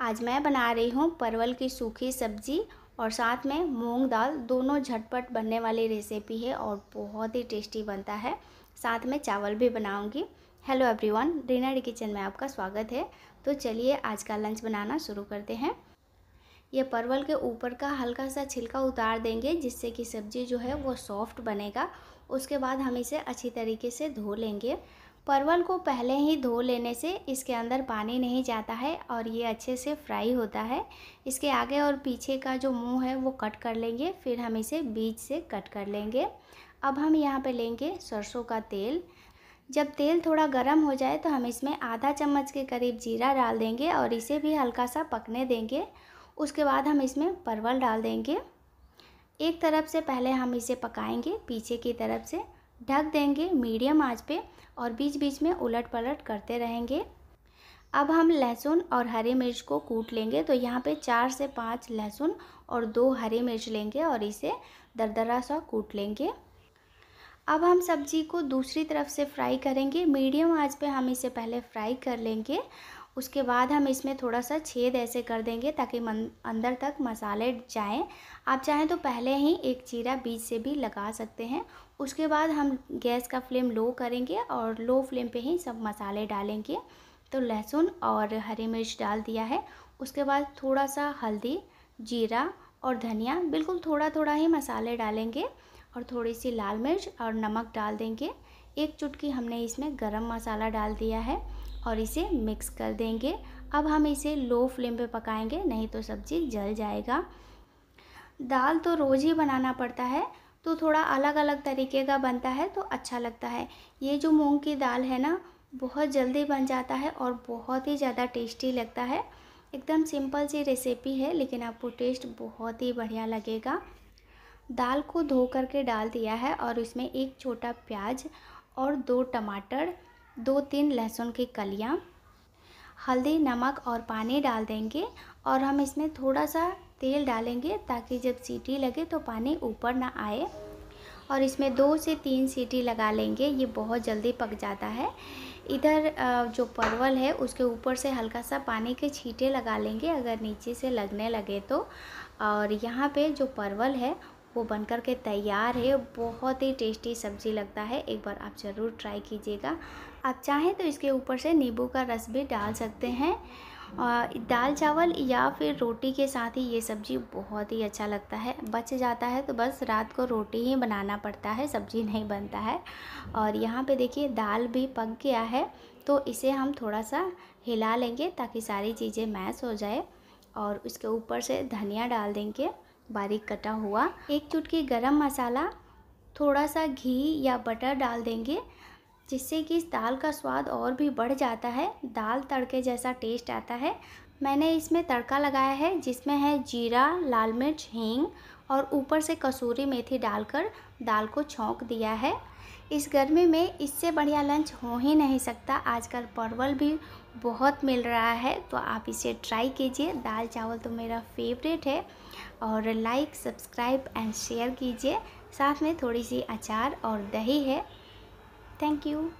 आज मैं बना रही हूँ परवल की सूखी सब्जी और साथ में मूंग दाल दोनों झटपट बनने वाली रेसिपी है और बहुत ही टेस्टी बनता है साथ में चावल भी बनाऊँगी हेलो एवरीवन डिनर किचन में आपका स्वागत है तो चलिए आज का लंच बनाना शुरू करते हैं ये परवल के ऊपर का हल्का सा छिलका उतार देंगे जिससे कि सब्ज़ी जो है वो सॉफ्ट बनेगा उसके बाद हम इसे अच्छी तरीके से धो लेंगे परवल को पहले ही धो लेने से इसके अंदर पानी नहीं जाता है और ये अच्छे से फ्राई होता है इसके आगे और पीछे का जो मुंह है वो कट कर लेंगे फिर हम इसे बीज से कट कर लेंगे अब हम यहाँ पे लेंगे सरसों का तेल जब तेल थोड़ा गर्म हो जाए तो हम इसमें आधा चम्मच के करीब जीरा डाल देंगे और इसे भी हल्का सा पकने देंगे उसके बाद हम इसमें परवल डाल देंगे एक तरफ से पहले हम इसे पकाएंगे पीछे की तरफ से ढक देंगे मीडियम आंच पे और बीच बीच में उलट पलट करते रहेंगे अब हम लहसुन और हरी मिर्च को कूट लेंगे तो यहाँ पे चार से पाँच लहसुन और दो हरी मिर्च लेंगे और इसे दरदरा सा कूट लेंगे अब हम सब्जी को दूसरी तरफ से फ्राई करेंगे मीडियम आंच पे हम इसे पहले फ्राई कर लेंगे उसके बाद हम इसमें थोड़ा सा छेद ऐसे कर देंगे ताकि मन अंदर तक मसाले जाएं आप चाहें तो पहले ही एक चीरा बीच से भी लगा सकते हैं उसके बाद हम गैस का फ्लेम लो करेंगे और लो फ्लेम पे ही सब मसाले डालेंगे तो लहसुन और हरी मिर्च डाल दिया है उसके बाद थोड़ा सा हल्दी जीरा और धनिया बिल्कुल थोड़ा थोड़ा ही मसाले डालेंगे और थोड़ी सी लाल मिर्च और नमक डाल देंगे एक चुटकी हमने इसमें गरम मसाला डाल दिया है और इसे मिक्स कर देंगे अब हम इसे लो फ्लेम पे पकाएंगे नहीं तो सब्ज़ी जल जाएगा दाल तो रोज़ ही बनाना पड़ता है तो थोड़ा अलग अलग तरीके का बनता है तो अच्छा लगता है ये जो मूंग की दाल है ना बहुत जल्दी बन जाता है और बहुत ही ज़्यादा टेस्टी लगता है एकदम सिंपल सी रेसिपी है लेकिन आपको टेस्ट बहुत ही बढ़िया लगेगा दाल को धो करके डाल दिया है और इसमें एक छोटा प्याज और दो टमाटर दो तीन लहसुन की कलियाँ हल्दी नमक और पानी डाल देंगे और हम इसमें थोड़ा सा तेल डालेंगे ताकि जब सीटी लगे तो पानी ऊपर ना आए और इसमें दो से तीन सीटी लगा लेंगे ये बहुत जल्दी पक जाता है इधर जो परवल है उसके ऊपर से हल्का सा पानी के छींटे लगा लेंगे अगर नीचे से लगने लगे तो और यहाँ पे जो परवल है वो बन कर के तैयार है बहुत ही टेस्टी सब्ज़ी लगता है एक बार आप ज़रूर ट्राई कीजिएगा आप चाहें तो इसके ऊपर से नींबू का रस भी डाल सकते हैं दाल चावल या फिर रोटी के साथ ही ये सब्ज़ी बहुत ही अच्छा लगता है बच जाता है तो बस रात को रोटी ही बनाना पड़ता है सब्ज़ी नहीं बनता है और यहाँ पे देखिए दाल भी पक गया है तो इसे हम थोड़ा सा हिला लेंगे ताकि सारी चीज़ें मैश हो जाए और उसके ऊपर से धनिया डाल देंगे बारीक कटा हुआ एक चुटकी गरम मसाला थोड़ा सा घी या बटर डाल देंगे जिससे कि इस दाल का स्वाद और भी बढ़ जाता है दाल तड़के जैसा टेस्ट आता है मैंने इसमें तड़का लगाया है जिसमें है जीरा लाल मिर्च हींग और ऊपर से कसूरी मेथी डालकर दाल को छोंक दिया है इस गर्मी में इससे बढ़िया लंच हो ही नहीं सकता आजकल परवल भी बहुत मिल रहा है तो आप इसे ट्राई कीजिए दाल चावल तो मेरा फेवरेट है और लाइक सब्सक्राइब एंड शेयर कीजिए साथ में थोड़ी सी अचार और दही है थैंक यू